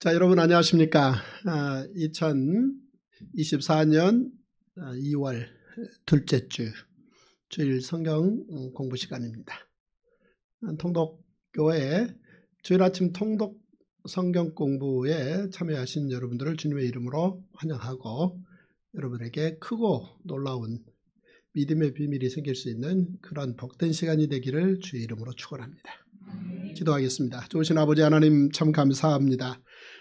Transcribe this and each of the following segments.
자, 여러분 안녕하십니까. 2024년 아, 2월 아, 둘째 주 주일 성경 어, 공부 시간입니다. 아, 통독교회 주일 아침 통독 성경 공부에 참여하신 여러분들을 주님의 이름으로 환영하고 여러분에게 크고 놀라운 믿음의 비밀이 생길 수 있는 그런 복된 시간이 되기를 주의 이름으로 축원합니다. 기도하겠습니다. 좋으신 아버지 하나님 참 감사합니다.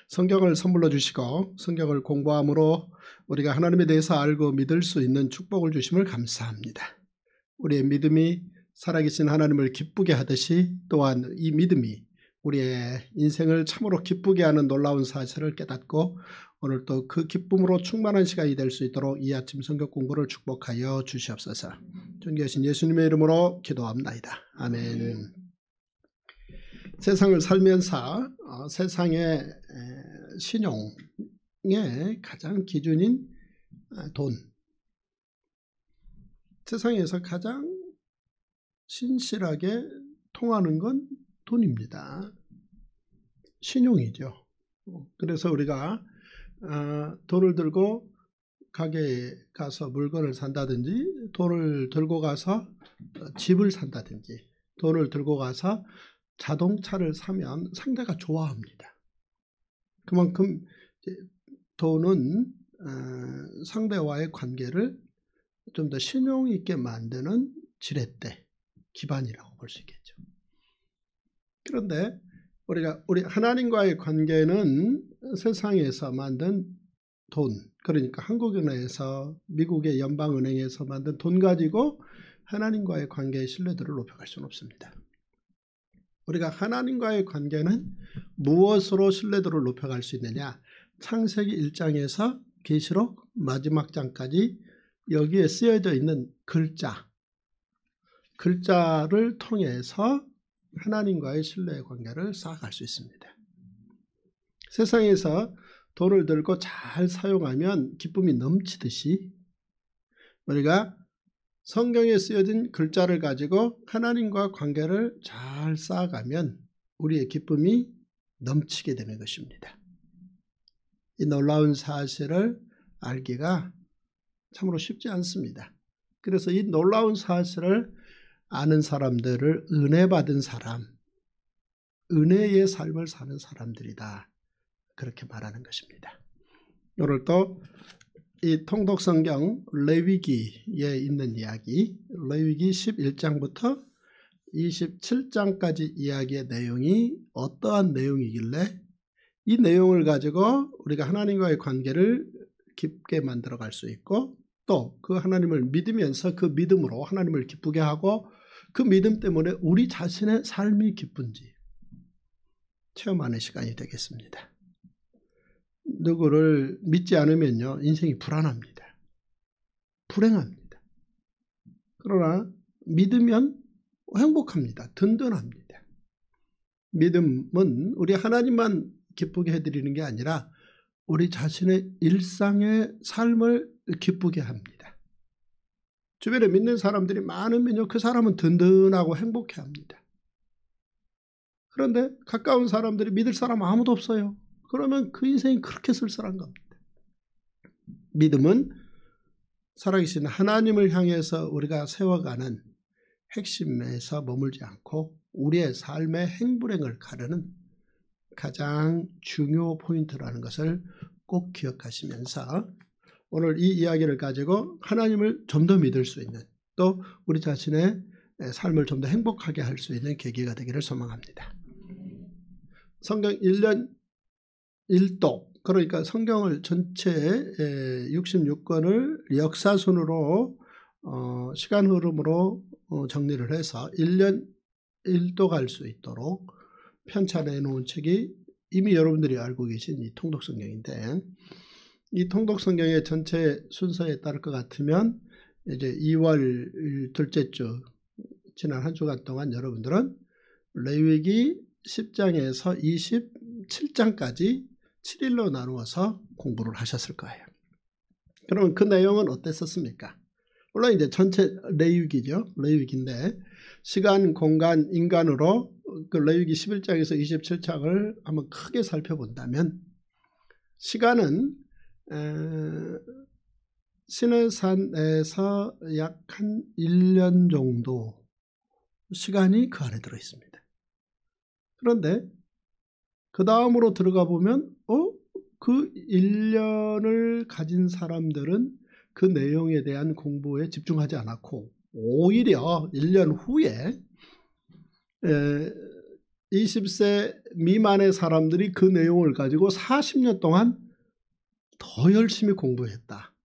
성경을 선물로 주시고 성경을 공부함으로 우리가 하나님에 대해서 알고 믿을 수 있는 축복을 주심을 감사합니다. 우리의 믿음이 살아계신 하나님을 기쁘게 하듯이 또한 이 믿음이 우리의 인생을 참으로 기쁘게 하는 놀라운 사실을 깨닫고 오늘 또 그 기쁨으로 충만한 시간이 될 수 있도록 이 아침 성경 공부를 축복하여 주시옵소서. 존귀하신 예수님의 이름으로 기도합니다. 아멘. 세상을 살면서 어, 세상의 신용의 가장 기준인 어, 돈 세상에서 가장 신실하게 통하는 건 돈입니다. 신용이죠. 그래서 우리가 어, 돈을 들고 가게에 가서 물건을 산다든지 돈을 들고 가서 집을 산다든지 돈을 들고 가서 자동차를 사면 상대가 좋아합니다. 그만큼 돈은 어, 상대와의 관계를 좀 더 신용 있게 만드는 지렛대 기반이라고 볼 수 있겠죠. 그런데 우리가 우리 하나님과의 관계는 세상에서 만든 돈 그러니까 한국은행에서 미국의 연방은행에서 만든 돈 가지고 하나님과의 관계의 신뢰도를 높여갈 수는 없습니다. 우리가 하나님과의 관계는 무엇으로 신뢰도를 높여갈 수 있느냐 창세기 1장에서 계시록 마지막 장까지 여기에 쓰여져 있는 글자 글자를 통해서 하나님과의 신뢰의 관계를 쌓아갈 수 있습니다. 세상에서 돈을 들고 잘 사용하면 기쁨이 넘치듯이 우리가 성경에 쓰여진 글자를 가지고 하나님과 관계를 잘 쌓아가면 우리의 기쁨이 넘치게 되는 것입니다. 이 놀라운 사실을 알기가 참으로 쉽지 않습니다. 그래서 이 놀라운 사실을 아는 사람들을 은혜 받은 사람, 은혜의 삶을 사는 사람들이다. 그렇게 말하는 것입니다. 오늘 또이 통독성경 레위기에 있는 이야기 레위기 11장부터 27장까지 이야기의 내용이 어떠한 내용이길래 이 내용을 가지고 우리가 하나님과의 관계를 깊게 만들어 갈 수 있고 또 그 하나님을 믿으면서 그 믿음으로 하나님을 기쁘게 하고 그 믿음 때문에 우리 자신의 삶이 기쁜지 체험하는 시간이 되겠습니다. 누구를 믿지 않으면요, 인생이 불안합니다. 불행합니다. 그러나 믿으면 행복합니다. 든든합니다. 믿음은 우리 하나님만 기쁘게 해드리는 게 아니라 우리 자신의 일상의 삶을 기쁘게 합니다. 주변에 믿는 사람들이 많으면요, 그 사람은 든든하고 행복해 합니다. 그런데 가까운 사람들이 믿을 사람 아무도 없어요. 그러면 그 인생이 그렇게 쓸쓸한 겁니다. 믿음은 살아계신 하나님을 향해서 우리가 세워가는 핵심에서 머물지 않고 우리의 삶의 행불행을 가르는 가장 중요 포인트라는 것을 꼭 기억하시면서 오늘 이 이야기를 가지고 하나님을 좀 더 믿을 수 있는 또 우리 자신의 삶을 좀 더 행복하게 할 수 있는 계기가 되기를 소망합니다. 성경 1년 1독 그러니까 성경을 전체 66권을 역사순으로 어, 시간 흐름으로 어, 정리를 해서 1년 1도 갈 수 있도록 편찬해 놓은 책이 이미 여러분들이 알고 계신 이 통독성경인데 이 통독성경의 전체 순서에 따를 것 같으면 이제 2월 둘째 주 지난 한 주간 동안 여러분들은 레위기 10장에서 27장까지 7일로 나누어서 공부를 하셨을 거예요. 그러면 그 내용은 어땠었습니까? 물론 이제 전체 레위기죠. 레위기인데 시간, 공간, 인간으로 그 레위기 11장에서 27장을 한번 크게 살펴본다면 시간은 시내산에서 약한 1년 정도 시간이 그 안에 들어있습니다. 그런데 그 다음으로 들어가 보면 어? 그 1년을 가진 사람들은 그 내용에 대한 공부에 집중하지 않았고 오히려 1년 후에 20세 미만의 사람들이 그 내용을 가지고 40년 동안 더 열심히 공부했다.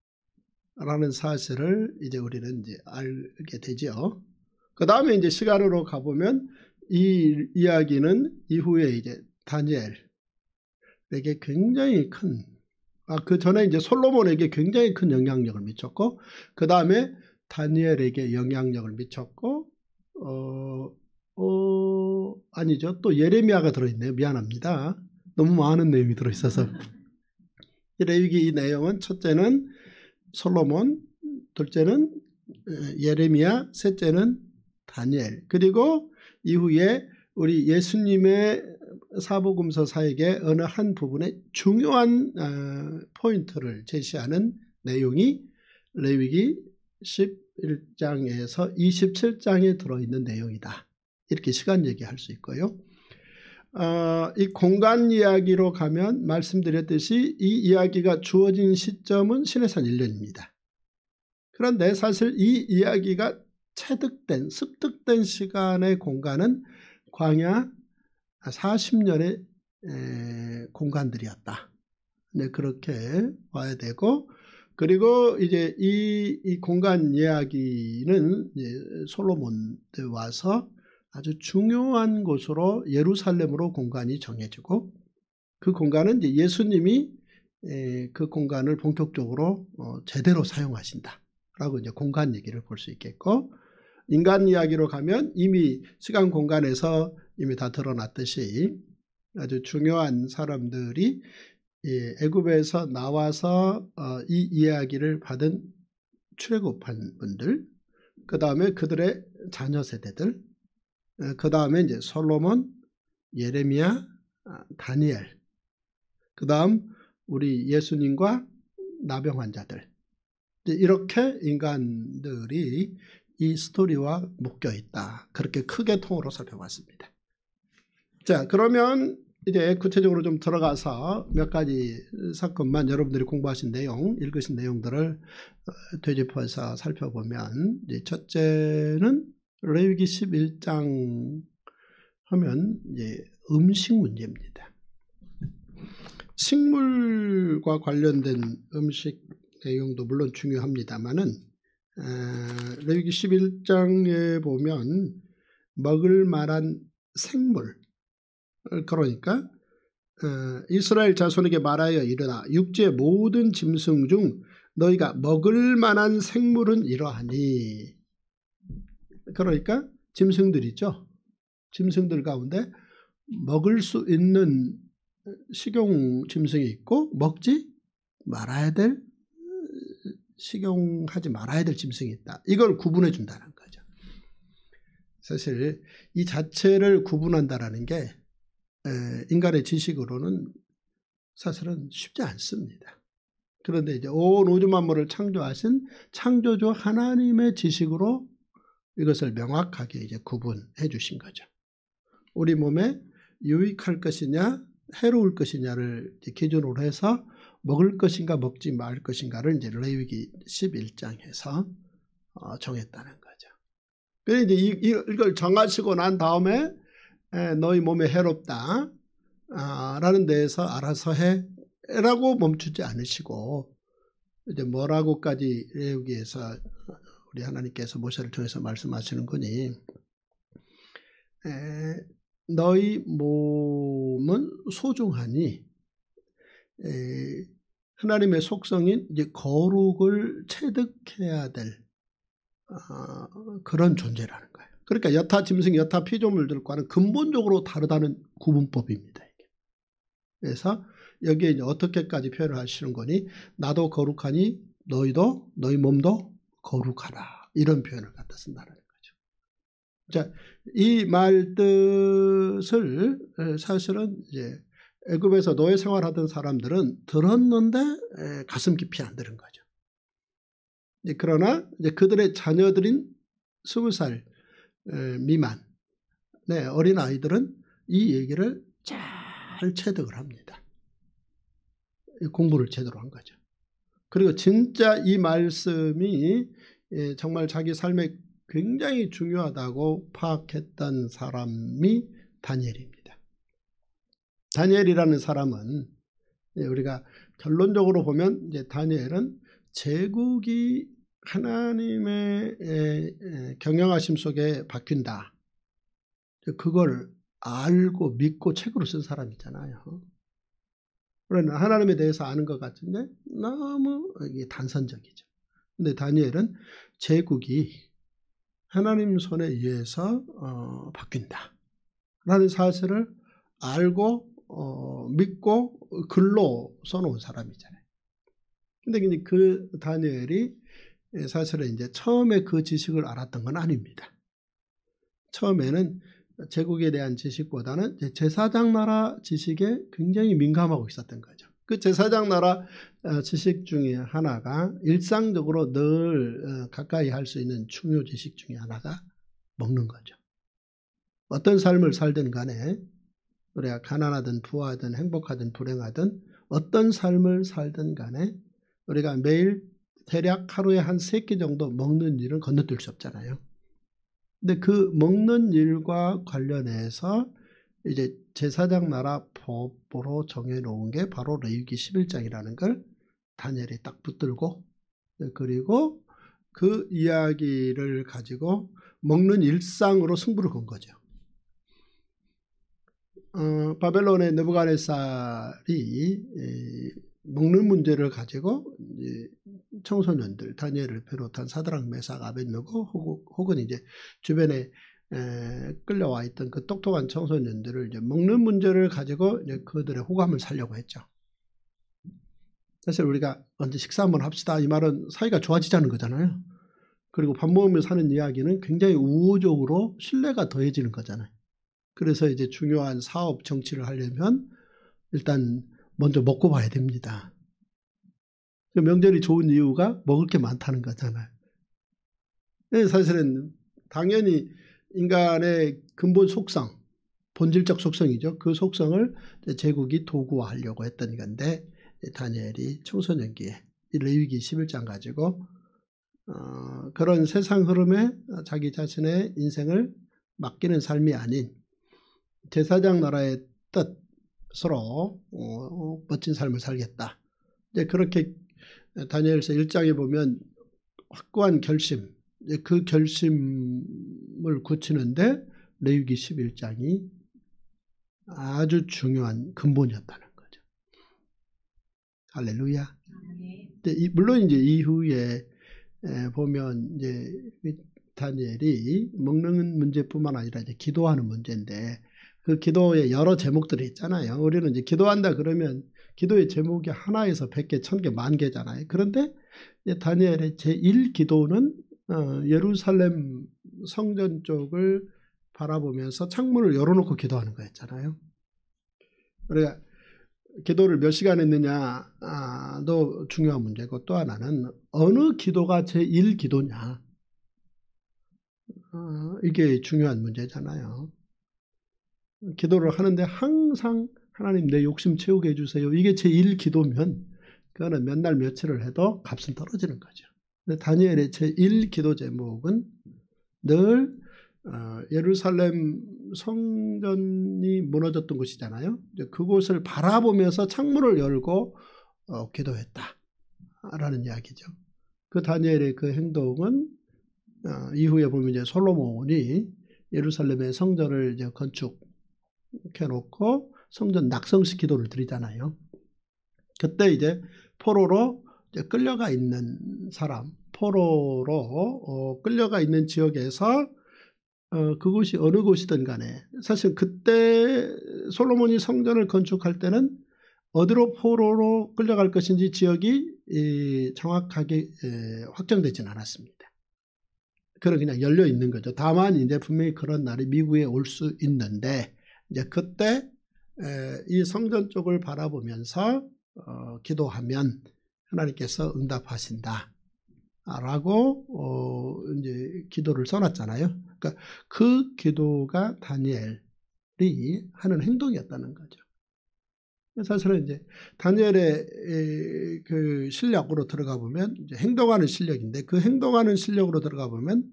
라는 사실을 이제 우리는 이제 알게 되지요. 그 다음에 이제 시간으로 가보면 이 이야기는 이후에 이제 다니엘에게 굉장히 큰, 아, 그 전에 이제 솔로몬에게 굉장히 큰 영향력을 미쳤고, 그 다음에 다니엘에게 영향력을 미쳤고, 어, 어, 아니죠. 또 예레미야가 들어있네요. 미안합니다. 너무 많은 내용이 들어있어서. 레위기 이 내용은 첫째는 솔로몬, 둘째는 예레미야, 셋째는 다니엘. 그리고 이후에 우리 예수님의 사복음서사에게 어느 한부분에 중요한 어, 포인트를 제시하는 내용이 레위기 11장에서 27장에 들어있는 내용이다. 이렇게 시간 얘기할 수 있고요. 어, 이 공간 이야기로 가면 말씀드렸듯이 이 이야기가 주어진 시점은 신해산 1년입니다. 그런데 사실 이 이야기가 체득된 습득된 시간의 공간은 광야 40년의 공간들이었다. 네, 그렇게 봐야 되고, 그리고 이제 이, 이 공간 이야기는 솔로몬 때 와서 아주 중요한 곳으로 예루살렘으로 공간이 정해지고, 그 공간은 이제 예수님이 에, 그 공간을 본격적으로 어, 제대로 사용하신다. 라고 이제 공간 얘기를 볼 수 있겠고, 인간 이야기로 가면 이미 시간 공간에서 이미 다 드러났듯이 아주 중요한 사람들이 애굽에서 나와서 어, 이 이야기를 받은 출애굽한 분들 그 다음에 그들의 자녀 세대들 어, 그 다음에 이제 솔로몬, 예레미야, 아, 다니엘 그 다음 우리 예수님과 나병 환자들 이렇게 인간들이 이 스토리와 묶여 있다. 그렇게 크게 통으로 살펴봤습니다. 자 그러면 이제 구체적으로 좀 들어가서 몇 가지 사건만 여러분들이 공부하신 내용, 읽으신 내용들을 어, 되짚어서 살펴보면 첫째는 레위기 11장 하면 이제 음식 문제입니다. 식물과 관련된 음식 내용도 물론 중요합니다만은 레위기 11장에 보면 먹을 만한 생물 어, 그러니까 어, 이스라엘 자손에게 말하여 이르라 육지의 모든 짐승 중 너희가 먹을 만한 생물은 이러하니 그러니까 짐승들이죠. 짐승들 가운데 먹을 수 있는 식용 짐승이 있고 먹지 말아야 될 식용하지 말아야 될 짐승이 있다. 이걸 구분해 준다는 거죠. 사실 이 자체를 구분한다라는 게 인간의 지식으로는 사실은 쉽지 않습니다. 그런데 이제 온 우주 만물을 창조하신 창조주 하나님의 지식으로 이것을 명확하게 이제 구분해 주신 거죠. 우리 몸에 유익할 것이냐 해로울 것이냐를 기준으로 해서 먹을 것인가 먹지 말 것인가를 이제 레위기 11장에서 어, 정했다는 거죠. 그래 이제 이, 이걸 정하시고 난 다음에 너희 몸에 해롭다 아, 라는 데에서 알아서 해라고 멈추지 않으시고 이제 뭐라고까지 레위기에서 우리 하나님께서 모세를 통해서 말씀하시는 거니 에, 너희 몸은 소중하니 하나님의 속성인 이제 거룩을 체득해야 될 아, 그런 존재라는 거예요. 그러니까 여타 짐승, 여타 피조물들과는 근본적으로 다르다는 구분법입니다. 그래서 여기에 어떻게까지 표현을 하시는 거니 나도 거룩하니 너희도 너희 몸도 거룩하라 이런 표현을 갖다 쓴다는 거죠. 자, 이말 뜻을 사실은 이제 애굽에서 노예 생활하던 사람들은 들었는데 가슴 깊이 안 들은 거죠. 그러나 그들의 자녀들인 20살 미만 네, 어린 아이들은 이 얘기를 잘 체득을 합니다. 공부를 제대로 한 거죠. 그리고 진짜 이 말씀이 예, 정말 자기 삶에 굉장히 중요하다고 파악했던 사람이 다니엘입니다. 다니엘이라는 사람은 우리가 결론적으로 보면 이제 다니엘은 제국이 하나님의 경영하심 속에 바뀐다. 그걸 알고 믿고 책으로 쓴 사람이잖아요. 그러나 하나님에 대해서 아는 것 같은데 너무 단선적이죠. 근데 다니엘은 제국이 하나님 손에 의해서 어, 바뀐다. 라는 사실을 알고 어, 믿고 글로 써놓은 사람이잖아요. 근데 이제 그 다니엘이 사실은 이제 처음에 그 지식을 알았던 건 아닙니다. 처음에는 제국에 대한 지식보다는 제사장 나라 지식에 굉장히 민감하고 있었던 거죠. 그 제사장 나라 어, 지식 중에 하나가 일상적으로 늘 어, 가까이 할 수 있는 중요 지식 중에 하나가 먹는 거죠. 어떤 삶을 살든 간에 우리가 가난하든 부하든 행복하든 불행하든 어떤 삶을 살든 간에 우리가 매일 대략 하루에 한 세 끼 정도 먹는 일은 건너뛸 수 없잖아요. 근데 그 먹는 일과 관련해서 이제 제사장 나라 법으로 정해놓은 게 바로 레위기 11장이라는 걸 다니엘이 딱 붙들고 그리고 그 이야기를 가지고 먹는 일상으로 승부를 건 거죠. 어, 바벨론의 느부가네살이 먹는 문제를 가지고 이제 청소년들 다니엘을 비롯한 사드랑 메삭 아벤느고 혹은, 이제 주변에 에, 끌려와 있던 그 똑똑한 청소년들을 이제 먹는 문제를 가지고 이제 그들의 호감을 살려고 했죠. 사실 우리가 언제 식사 한번 합시다 이 말은 사이가 좋아지자는 거잖아요. 그리고 밥먹으면사는 이야기는 굉장히 우호적으로 신뢰가 더해지는 거잖아요. 그래서 이제 중요한 사업 정치를 하려면 일단 먼저 먹고 봐야 됩니다. 그 명절이 좋은 이유가 먹을 게 많다는 거잖아요. 예, 사실은 당연히 인간의 근본 속성, 본질적 속성이죠. 그 속성을 제국이 도구화하려고 했던 건데 다니엘이 청소년기에 레위기 11장 가지고 어, 그런 세상 흐름에 자기 자신의 인생을 맡기는 삶이 아닌 제사장 나라의 뜻으로 어, 어, 멋진 삶을 살겠다. 이제 그렇게 다니엘서 1장에 보면 확고한 결심, 이제 그 결심을 굳히는데 레위기 11장이 아주 중요한 근본이었다는 거죠. 할렐루야. 아, 네. 물론 이제 이후에 보면 이제 다니엘이 먹는 문제뿐만 아니라 이제 기도하는 문제인데 그 기도에 여러 제목들이 있잖아요. 우리는 이제 기도한다 그러면 기도의 제목이 하나에서 100개, 1000개, 만 개잖아요. 그런데 다니엘의 제1기도는 어, 예루살렘 성전 쪽을 바라보면서 창문을 열어놓고 기도하는 거였잖아요. 우리가 그러니까 기도를 몇 시간 했느냐도 중요한 문제고 또 하나는 어느 기도가 제1기도냐 어, 이게 중요한 문제잖아요. 기도를 하는데 항상 하나님 내 욕심 채우게 해주세요. 이게 제일 기도면 그거는 몇 날 며칠을 해도 값은 떨어지는 거죠. 근데 다니엘의 제1 기도 제목은 늘 어, 예루살렘 성전이 무너졌던 곳이잖아요. 그곳을 바라보면서 창문을 열고 어, 기도했다라는 이야기죠. 그 다니엘의 그 행동은 어, 이후에 보면 이제 솔로몬이 예루살렘의 성전을 이제 건축 이렇게 놓고 성전 낙성식 기도를 드리잖아요. 그때 이제 포로로 이제 끌려가 있는 사람, 포로로 어, 끌려가 있는 지역에서 어, 그곳이 어느 곳이든 간에 사실 그때 솔로몬이 성전을 건축할 때는 어디로 포로로 끌려갈 것인지 지역이 이, 정확하게 에, 확정되진 않았습니다. 그런 그냥 열려 있는 거죠. 다만 이제 분명히 그런 날이 미국에 올 수 있는데 이제 그때 이 성전 쪽을 바라보면서 어, 기도하면 하나님께서 응답하신다. 라고 어, 이제 기도를 써놨잖아요. 그러니까 그 기도가 다니엘이 하는 행동이었다는 거죠. 사실은 이제 다니엘의 그 실력으로 들어가 보면 행동하는 실력인데 그 행동하는 실력으로 들어가 보면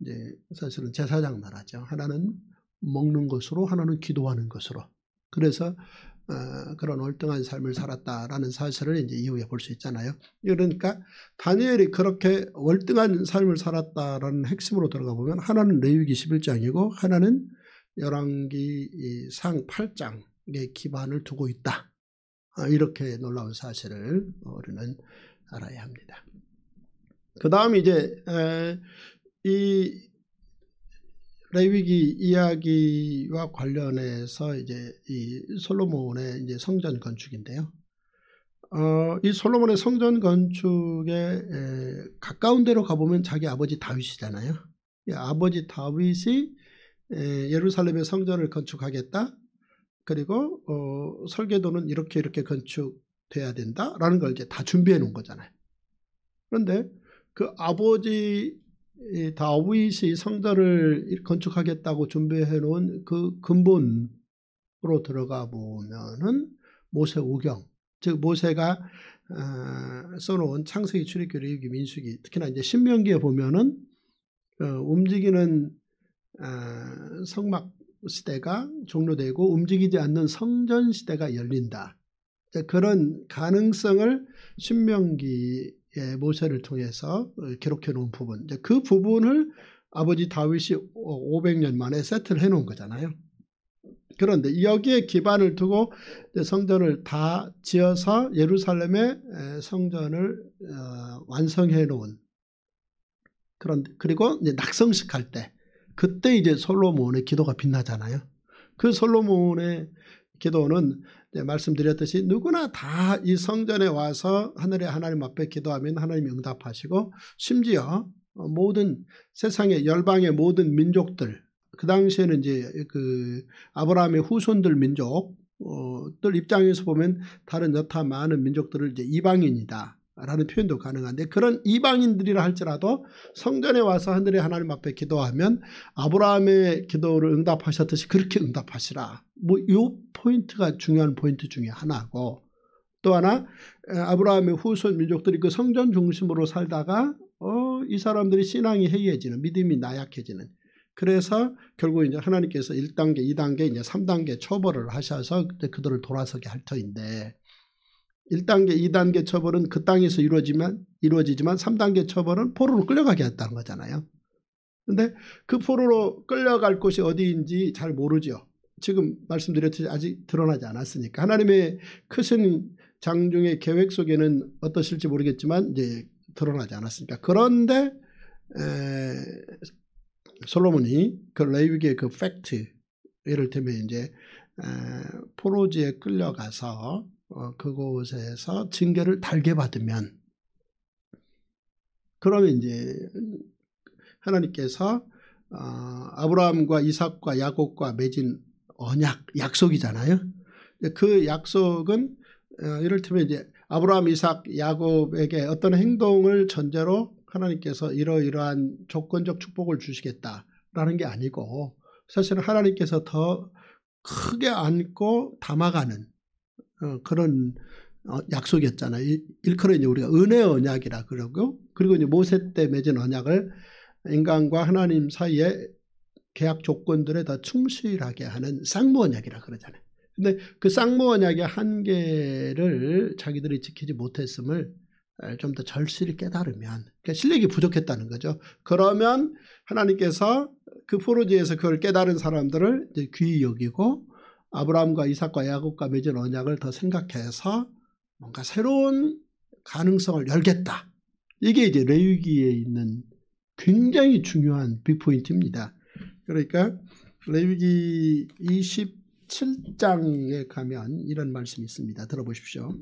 이제 사실은 제사장 나라죠. 하나는 먹는 것으로 하나는 기도하는 것으로 그래서 어, 그런 월등한 삶을 살았다라는 사실을 이제 이후에 볼 수 있잖아요. 그러니까 다니엘이 그렇게 월등한 삶을 살았다라는 핵심으로 들어가 보면 하나는 레위기 11장이고 하나는 열왕기 상8장에 기반을 두고 있다. 어, 이렇게 놀라운 사실을 우리는 알아야 합니다. 그 다음 이제 이 레위기 이야기와 관련해서 이제 이 솔로몬의 이제 성전 건축인데요. 어, 이 솔로몬의 성전 건축에 에, 가까운 데로 가보면 자기 아버지 다윗이잖아요. 아버지 다윗이 에, 예루살렘의 성전을 건축하겠다. 그리고 어, 설계도는 이렇게 이렇게 건축돼야 된다라는 걸 이제 다 준비해 놓은 거잖아요. 그런데 그 아버지 다윗이 성전을 건축하겠다고 준비해 놓은 그 근본으로 들어가 보면은 모세 오경 즉 모세가 어, 써놓은 창세기 출입기 레위기 민수기 특히나 이제 신명기에 보면은 어, 움직이는 어, 성막 시대가 종료되고 움직이지 않는 성전 시대가 열린다. 그런 가능성을 신명기 예, 모세를 통해서 어, 기록해 놓은 부분. 그 부분을 아버지 다윗이 500년 어, 만에 세트를 해 놓은 거잖아요. 그런데 여기에 기반을 두고 성전을 다 지어서 예루살렘의 성전을 어, 완성해 놓은 그런 그리고 이제 낙성식 할 때 그때 이제 솔로몬의 기도가 빛나잖아요. 그 솔로몬의 기도는 네, 말씀드렸듯이 누구나 다 이 성전에 와서 하늘의 하나님 앞에 기도하면 하나님이 응답하시고 심지어 어, 모든 세상의 열방의 모든 민족들 그 당시에는 이제 그 아브라함의 후손들 민족들 어, 입장에서 보면 다른 여타 많은 민족들을 이제 이방인이다 라는 표현도 가능한데 그런 이방인들이라 할지라도 성전에 와서 하늘의 하나님 앞에 기도하면 아브라함의 기도를 응답하셨듯이 그렇게 응답하시라. 뭐 요 포인트가 중요한 포인트 중에 하나고 또 하나 아브라함의 후손 민족들이 그 성전 중심으로 살다가 어, 이 사람들이 신앙이 해이해지는 믿음이 나약해지는 그래서 결국 이제 하나님께서 1단계, 2단계, 이제 3단계 처벌을 하셔서 그들을 돌아서게 할 터인데 1단계, 2단계 처벌은 그 땅에서 이루어지만, 이루어지지만 3단계 처벌은 포로로 끌려가게 했다는 거잖아요. 근데 그 포로로 끌려갈 곳이 어디인지 잘 모르죠. 지금 말씀드렸듯이 아직 드러나지 않았으니까. 하나님의 크신 장중의 계획 속에는 어떠실지 모르겠지만 이제 드러나지 않았으니까. 그런데 에, 솔로몬이 그 레위기의 이그 팩트 예를 들면 이제 에, 포로지에 끌려가서 어, 그곳에서 징계를 달게 받으면 그러면 이제 하나님께서 어, 아브라함과 이삭과 야곱과 맺은 언약 약속이잖아요. 그 약속은 어, 이를테면 이제 아브라함, 이삭, 야곱에게 어떤 행동을 전제로 하나님께서 이러이러한 조건적 축복을 주시겠다라는 게 아니고 사실은 하나님께서 더 크게 안고 담아가는 어, 그런 어, 약속이었잖아요. 일컬어 이제 우리가 은혜 언약이라 그러고 그리고 이제 모세 때 맺은 언약을 인간과 하나님 사이에 계약 조건들에 다 충실하게 하는 쌍모 언약이라 그러잖아요. 근데 그 쌍모 언약의 한계를 자기들이 지키지 못했음을 좀 더 절실히 깨달으면 그러니까 실력이 부족했다는 거죠. 그러면 하나님께서 그 포로지에서 그걸 깨달은 사람들을 귀히 여기고 아브라함과 이삭과 야곱과 맺은 언약을 더 생각해서 뭔가 새로운 가능성을 열겠다. 이게 이제 레위기에 있는 굉장히 중요한 빅포인트입니다. 그러니까 레위기 27장에 가면 이런 말씀이 있습니다. 들어보십시오.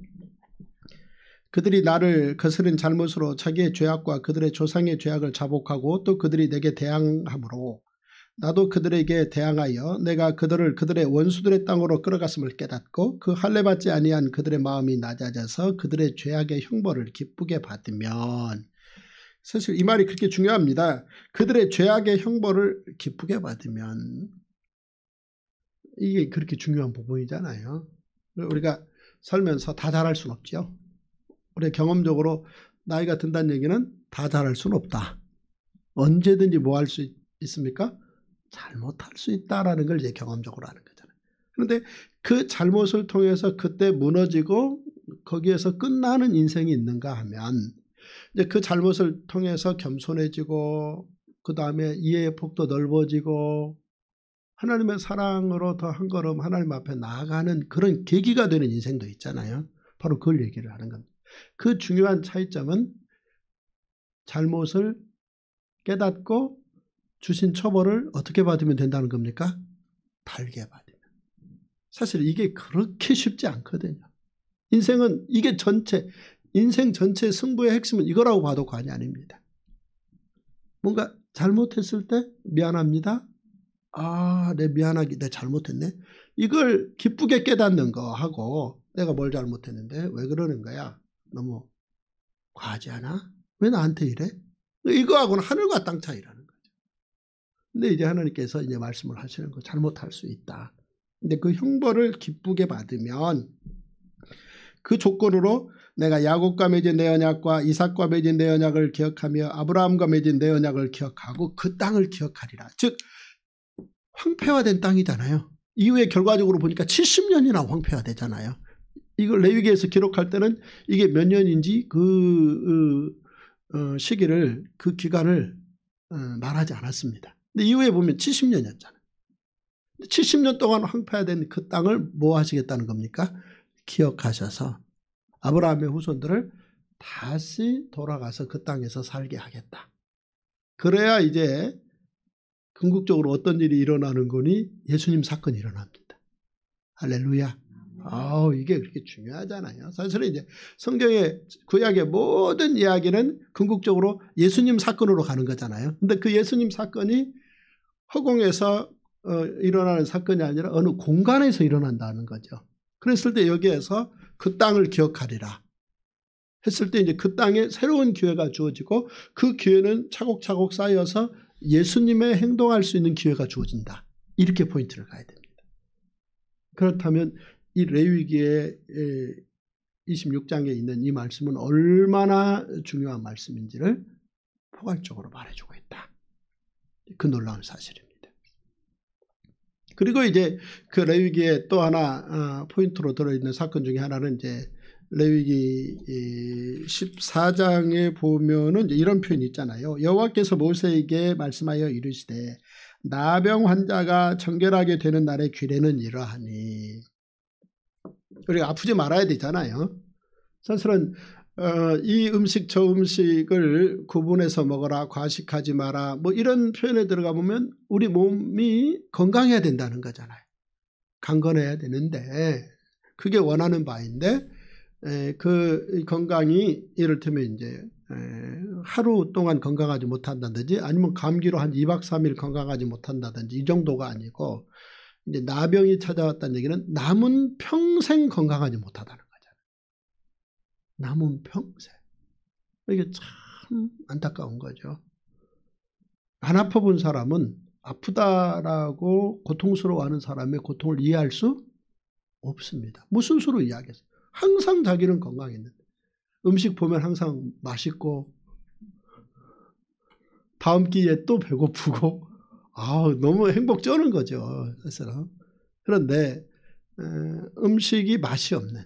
그들이 나를 거스른 잘못으로 자기의 죄악과 그들의 조상의 죄악을 자복하고 또 그들이 내게 대항함으로 나도 그들에게 대항하여 내가 그들을 그들의 원수들의 땅으로 끌어갔음을 깨닫고 그 할례받지 아니한 그들의 마음이 낮아져서 그들의 죄악의 형벌을 기쁘게 받으면 사실 이 말이 그렇게 중요합니다. 그들의 죄악의 형벌을 기쁘게 받으면 이게 그렇게 중요한 부분이잖아요. 우리가 살면서 다 잘할 순없죠 우리 경험적으로 나이가 든다는 얘기는 다 잘할 순 없다. 언제든지 뭐 할 수 있습니까? 잘못할 수 있다라는 걸 이제 경험적으로 아는 거잖아요. 그런데 그 잘못을 통해서 그때 무너지고 거기에서 끝나는 인생이 있는가 하면 이제 그 잘못을 통해서 겸손해지고 그 다음에 이해의 폭도 넓어지고 하나님의 사랑으로 더 한 걸음 하나님 앞에 나아가는 그런 계기가 되는 인생도 있잖아요. 바로 그걸 얘기를 하는 겁니다. 그 중요한 차이점은 잘못을 깨닫고 주신 처벌을 어떻게 받으면 된다는 겁니까? 달게 받으면. 사실 이게 그렇게 쉽지 않거든요. 인생은 이게 전체 인생 전체 의 승부의 핵심은 이거라고 봐도 과언이 아닙니다. 뭔가 잘못했을 때 미안합니다. 아, 내 미안하기, 내 잘못했네. 이걸 기쁘게 깨닫는 거 하고 내가 뭘 잘못했는데 왜 그러는 거야? 너무 과하지 않아? 왜 나한테 이래? 이거하고는 하늘과 땅 차이라는 근데 이제 하나님께서 이제 말씀을 하시는 거 잘못할 수 있다. 근데 그 형벌을 기쁘게 받으면 그 조건으로 내가 야곱과 맺은 내 언약과 이삭과 맺은 내 언약을 기억하며 아브라함과 맺은 내 언약을 기억하고 그 땅을 기억하리라. 즉 황폐화된 땅이잖아요. 이후에 결과적으로 보니까 70년이나 황폐화되잖아요. 이걸 레위기에서 기록할 때는 이게 몇 년인지 그 어, 어, 시기를 그 기간을 어, 말하지 않았습니다. 근데 이후에 보면 70년이었잖아요. 70년 동안 황폐화된 그 땅을 뭐 하시겠다는 겁니까? 기억하셔서 아브라함의 후손들을 다시 돌아가서 그 땅에서 살게 하겠다. 그래야 이제 궁극적으로 어떤 일이 일어나는 거니 예수님 사건이 일어납니다. 할렐루야. 아우 이게 그렇게 중요하잖아요. 사실은 이제 성경의 구약의 모든 이야기는 궁극적으로 예수님 사건으로 가는 거잖아요. 근데 그 예수님 사건이 허공에서 어, 일어나는 사건이 아니라 어느 공간에서 일어난다는 거죠. 그랬을 때 여기에서 그 땅을 기억하리라. 했을 때 이제 그 땅에 새로운 기회가 주어지고 그 기회는 차곡차곡 쌓여서 예수님의 행동할 수 있는 기회가 주어진다. 이렇게 포인트를 가야 됩니다. 그렇다면 이 레위기에 26장에 있는 이 말씀은 얼마나 중요한 말씀인지를 포괄적으로 말해주고 그 놀라운 사실입니다. 그리고 이제 그 레위기에 또 하나 어, 포인트로 들어있는 사건 중에 하나는 이제 레위기 14장에 보면은 이런 표현이 있잖아요. 여호와께서 모세에게 말씀하여 이르시되 나병 환자가 정결하게 되는 날의 귀례는 이러하니 우리가 아프지 말아야 되잖아요. 사실은 어, 이 음식 저 음식을 구분해서 먹어라 과식하지 마라 뭐 이런 표현에 들어가 보면 우리 몸이 건강해야 된다는 거잖아요. 강건해야 되는데 그게 원하는 바인데 에, 그 건강이 이를테면 이제 에, 하루 동안 건강하지 못한다든지 아니면 감기로 한 2박 3일 건강하지 못한다든지 이 정도가 아니고 이제 나병이 찾아왔다는 얘기는 남은 평생 건강하지 못하다는 남은 평생. 이게 참 안타까운 거죠. 안 아파 본 사람은 아프다라고 고통스러워하는 사람의 고통을 이해할 수 없습니다. 무슨 수로 이해하겠어요? 항상 자기는 건강했는데 음식 보면 항상 맛있고 다음 끼에 또 배고프고 아 너무 행복 쩌는 거죠 사람. 그런데 음식이 맛이 없는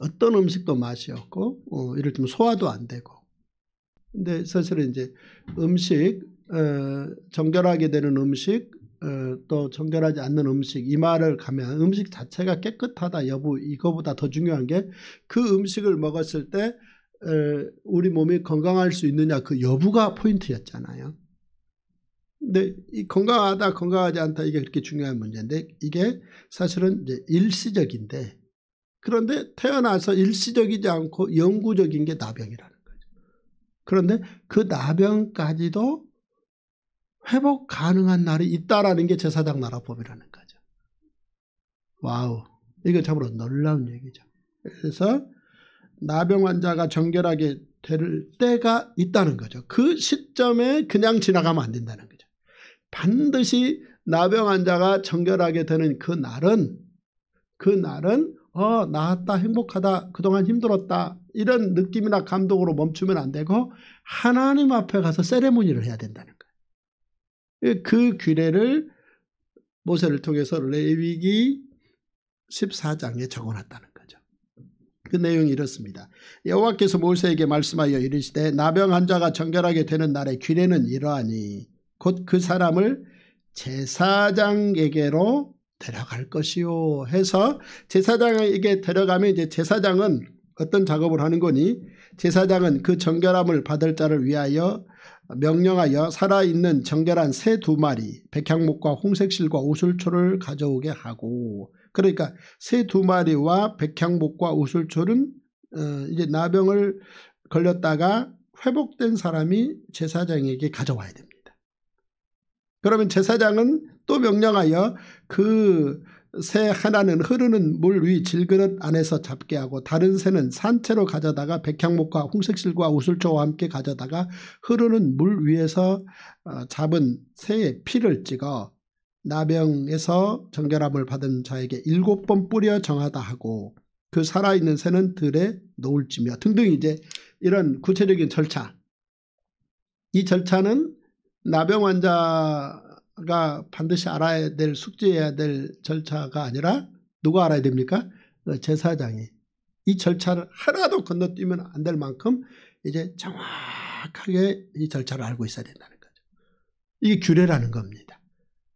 어떤 음식도 맛이 없고 어, 이를 들면 소화도 안 되고 근데 사실은 이제 음식 어, 정결하게 되는 음식 어, 또 정결하지 않는 음식 이 말을 가면 음식 자체가 깨끗하다 여부 이거보다 더 중요한 게 그 음식을 먹었을 때 에, 어, 우리 몸이 건강할 수 있느냐 그 여부가 포인트였잖아요. 근데 이 건강하다 건강하지 않다 이게 그렇게 중요한 문제인데 이게 사실은 이제 일시적인데 그런데 태어나서 일시적이지 않고 영구적인 게 나병이라는 거죠. 그런데 그 나병까지도 회복 가능한 날이 있다라는 게 제사장 나라법이라는 거죠. 와우. 이거 참으로 놀라운 얘기죠. 그래서 나병 환자가 정결하게 될 때가 있다는 거죠. 그 시점에 그냥 지나가면 안 된다는 거죠. 반드시 나병 환자가 정결하게 되는 그 날은 그 날은 어 나았다 행복하다 그동안 힘들었다 이런 느낌이나 감동으로 멈추면 안 되고 하나님 앞에 가서 세레모니를 해야 된다는 거예요. 예, 그 규례를 모세를 통해서 레위기 14장에 적어놨다는 거죠. 그 내용이 이렇습니다. 여호와께서 모세에게 말씀하여 이르시되 나병 환자가 정결하게 되는 날의 규례는 이러하니 곧 그 사람을 제사장에게로 데려갈 것이요 해서 제사장에게 데려가면 이제 제사장은 어떤 작업을 하는 거니 제사장은 그 정결함을 받을 자를 위하여 명령하여 살아있는 정결한 새 두 마리 백향목과 홍색실과 우술초를 가져오게 하고 그러니까 새 두 마리와 백향목과 우술초는 어, 이제 나병을 걸렸다가 회복된 사람이 제사장에게 가져와야 됩니다. 그러면 제사장은 또 명령하여 그 새 하나는 흐르는 물 위 질그릇 안에서 잡게 하고 다른 새는 산채로 가져다가 백향목과 홍색실과 우술초와 함께 가져다가 흐르는 물 위에서 어, 잡은 새의 피를 찍어 나병에서 정결함을 받은 자에게 일곱 번 뿌려 정하다 하고 그 살아있는 새는 들에 놓을지며 등등 이제 이런 구체적인 절차 이 절차는 나병 환자 가 반드시 알아야 될 숙지해야 될 절차가 아니라 누가 알아야 됩니까? 그 제사장이 이 절차를 하나도 건너뛰면 안 될 만큼 이제 정확하게 이 절차를 알고 있어야 된다는 거죠. 이게 규례라는 겁니다.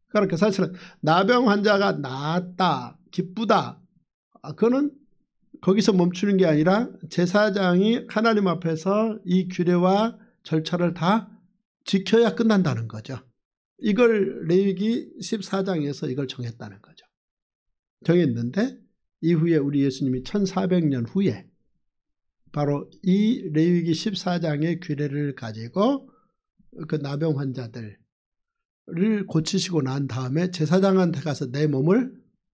그러니까 사실은 나병 환자가 낫다, 기쁘다, 아, 그거는 거기서 멈추는 게 아니라 제사장이 하나님 앞에서 이 규례와 절차를 다 지켜야 끝난다는 거죠. 이걸 레위기 14장에서 이걸 정했다는 거죠. 정했는데 이후에 우리 예수님이 1400년 후에 바로 이 레위기 14장의 규례를 가지고 그 나병 환자들을 고치시고 난 다음에 제사장한테 가서 내 몸을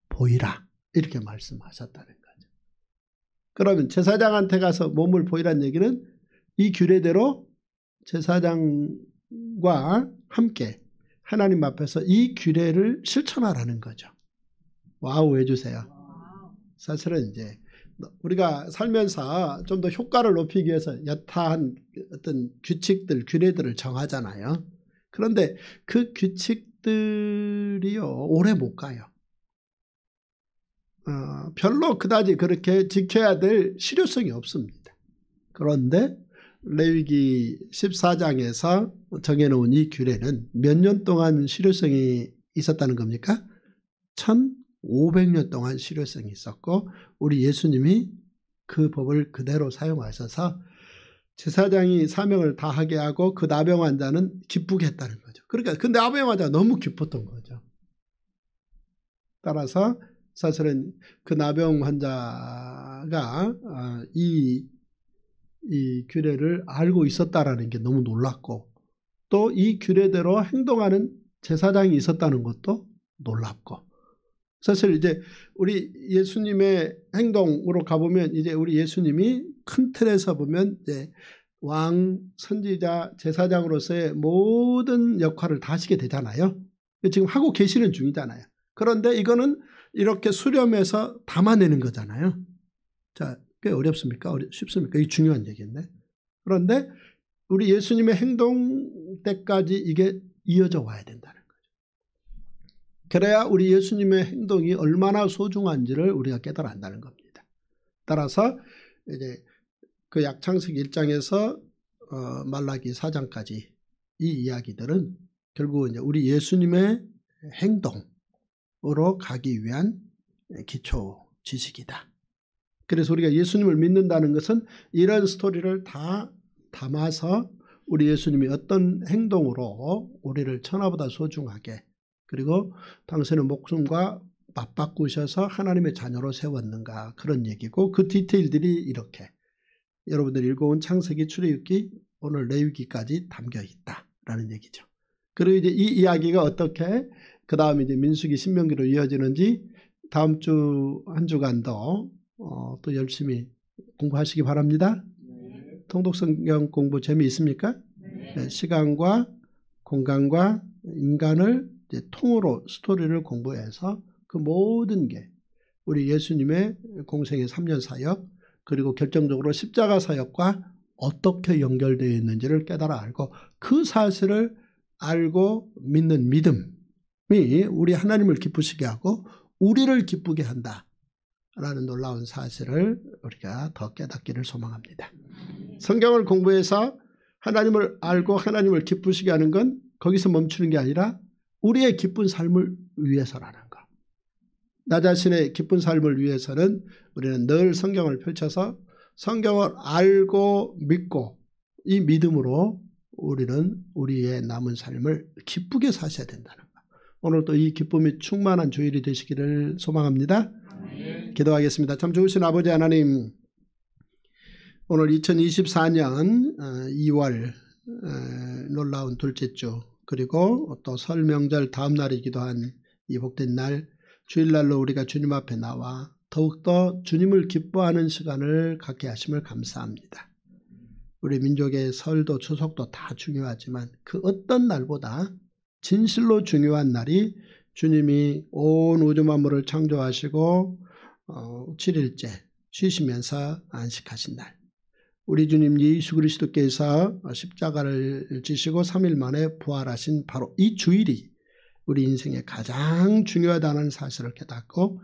보이라 이렇게 말씀하셨다는 거죠. 그러면 제사장한테 가서 몸을 보이란 얘기는 이 규례대로 제사장과 함께 하나님 앞에서 이 규례를 실천하라는 거죠. 와우 해주세요. 사실은 이제 우리가 살면서 좀 더 효과를 높이기 위해서 여타한 어떤 규칙들, 규례들을 정하잖아요. 그런데 그 규칙들이요, 오래 못 가요. 어, 별로 그다지 그렇게 지켜야 될 실효성이 없습니다. 그런데 레위기 14장에서 정해놓은 이 규례는 몇 년 동안 실효성이 있었다는 겁니까? 1500년 동안 실효성이 있었고 우리 예수님이 그 법을 그대로 사용하셔서 제사장이 사명을 다하게 하고 그 나병 환자는 기쁘게 했다는 거죠. 그러니까 근 나병 환자가 너무 기뻤던 거죠. 따라서 사실은 그 나병 환자가 어, 이이 규례를 알고 있었다라는 게 너무 놀랍고 또 이 규례대로 행동하는 제사장이 있었다는 것도 놀랍고 사실 이제 우리 예수님의 행동으로 가보면 이제 우리 예수님이 큰 틀에서 보면 이제 왕, 선지자, 제사장으로서의 모든 역할을 다 하시게 되잖아요. 지금 하고 계시는 중이잖아요. 그런데 이거는 이렇게 수렴해서 담아내는 거잖아요. 자, 꽤 어렵습니까? 쉽습니까? 이 중요한 얘기인데. 그런데 우리 예수님의 행동 때까지 이게 이어져 와야 된다는 거죠. 그래야 우리 예수님의 행동이 얼마나 소중한지를 우리가 깨달아 안다는 겁니다. 따라서 이제 그 약창식 1장에서 어, 말라기 4장까지 이 이야기들은 결국은 이제 우리 예수님의 행동으로 가기 위한 기초 지식이다. 그래서 우리가 예수님을 믿는다는 것은 이런 스토리를 다 담아서 우리 예수님이 어떤 행동으로 우리를 천하보다 소중하게 그리고 당신의 목숨과 맞바꾸셔서 하나님의 자녀로 세웠는가 그런 얘기고 그 디테일들이 이렇게 여러분들 읽어온 창세기 출애굽기 오늘 레위기까지 담겨 있다라는 얘기죠. 그리고 이제 이 이야기가 어떻게 그 다음에 이제 민수기 신명기로 이어지는지 다음 주 한 주간 더 어, 또 열심히 공부하시기 바랍니다. 네. 통독성경 공부 재미있습니까? 네. 시간과 공간과 인간을 통으로 스토리를 공부해서 그 모든 게 우리 예수님의 공생의 3년 사역 그리고 결정적으로 십자가 사역과 어떻게 연결되어 있는지를 깨달아 알고 그 사실을 알고 믿는 믿음이 우리 하나님을 기쁘시게 하고 우리를 기쁘게 한다. 라는 놀라운 사실을 우리가 더 깨닫기를 소망합니다. 성경을 공부해서 하나님을 알고 하나님을 기쁘시게 하는 건 거기서 멈추는 게 아니라 우리의 기쁜 삶을 위해서라는 것. 나 자신의 기쁜 삶을 위해서는 우리는 늘 성경을 펼쳐서 성경을 알고 믿고 이 믿음으로 우리는 우리의 남은 삶을 기쁘게 사셔야 된다는 것. 오늘도 이 기쁨이 충만한 주일이 되시기를 소망합니다. 네. 기도하겠습니다. 참 좋으신 아버지 하나님 오늘 2024년 2월 어, 어, 놀라운 둘째 주 그리고 또 설 명절 다음 날이기도 한 이 복된 날 주일날로 우리가 주님 앞에 나와 더욱더 주님을 기뻐하는 시간을 갖게 하심을 감사합니다. 우리 민족의 설도 추석도 다 중요하지만 그 어떤 날보다 진실로 중요한 날이 주님이 온 우주 만물을 창조하시고 어, 7일째 쉬시면서 안식하신 날. 우리 주님 예수 그리스도께서 십자가를 지시고 3일 만에 부활하신 바로 이 주일이 우리 인생에 가장 중요하다는 사실을 깨닫고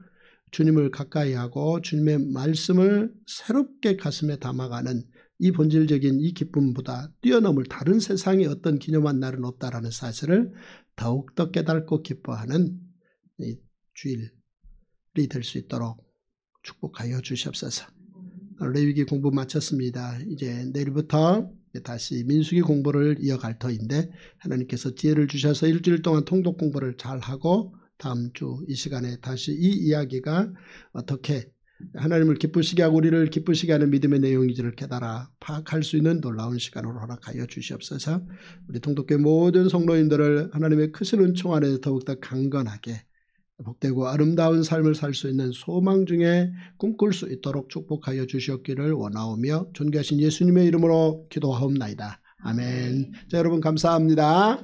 주님을 가까이 하고 주님의 말씀을 새롭게 가슴에 담아가는 이 본질적인 이 기쁨보다 뛰어넘을 다른 세상에 어떤 기념한 날은 없다라는 사실을 더욱더 깨닫고 기뻐하는 이 주일이 될 수 있도록 축복하여 주시옵소서. 레위기 공부 마쳤습니다. 이제 내일부터 다시 민숙이 공부를 이어갈 터인데 하나님께서 지혜를 주셔서 일주일 동안 통독 공부를 잘하고 다음 주 이 시간에 다시 이 이야기가 어떻게 하나님을 기쁘시게 하고 우리를 기쁘시게 하는 믿음의 내용인지를 깨달아 파악할 수 있는 놀라운 시간으로 허락하여 주시옵소서. 우리 통독교 모든 성도님들을 하나님의 크신 은총 안에서 더욱더 강건하게 복되고 아름다운 삶을 살 수 있는 소망 중에 꿈꿀 수 있도록 축복하여 주시옵기를 원하오며 존귀하신 예수님의 이름으로 기도하옵나이다. 아멘. 자 여러분 감사합니다.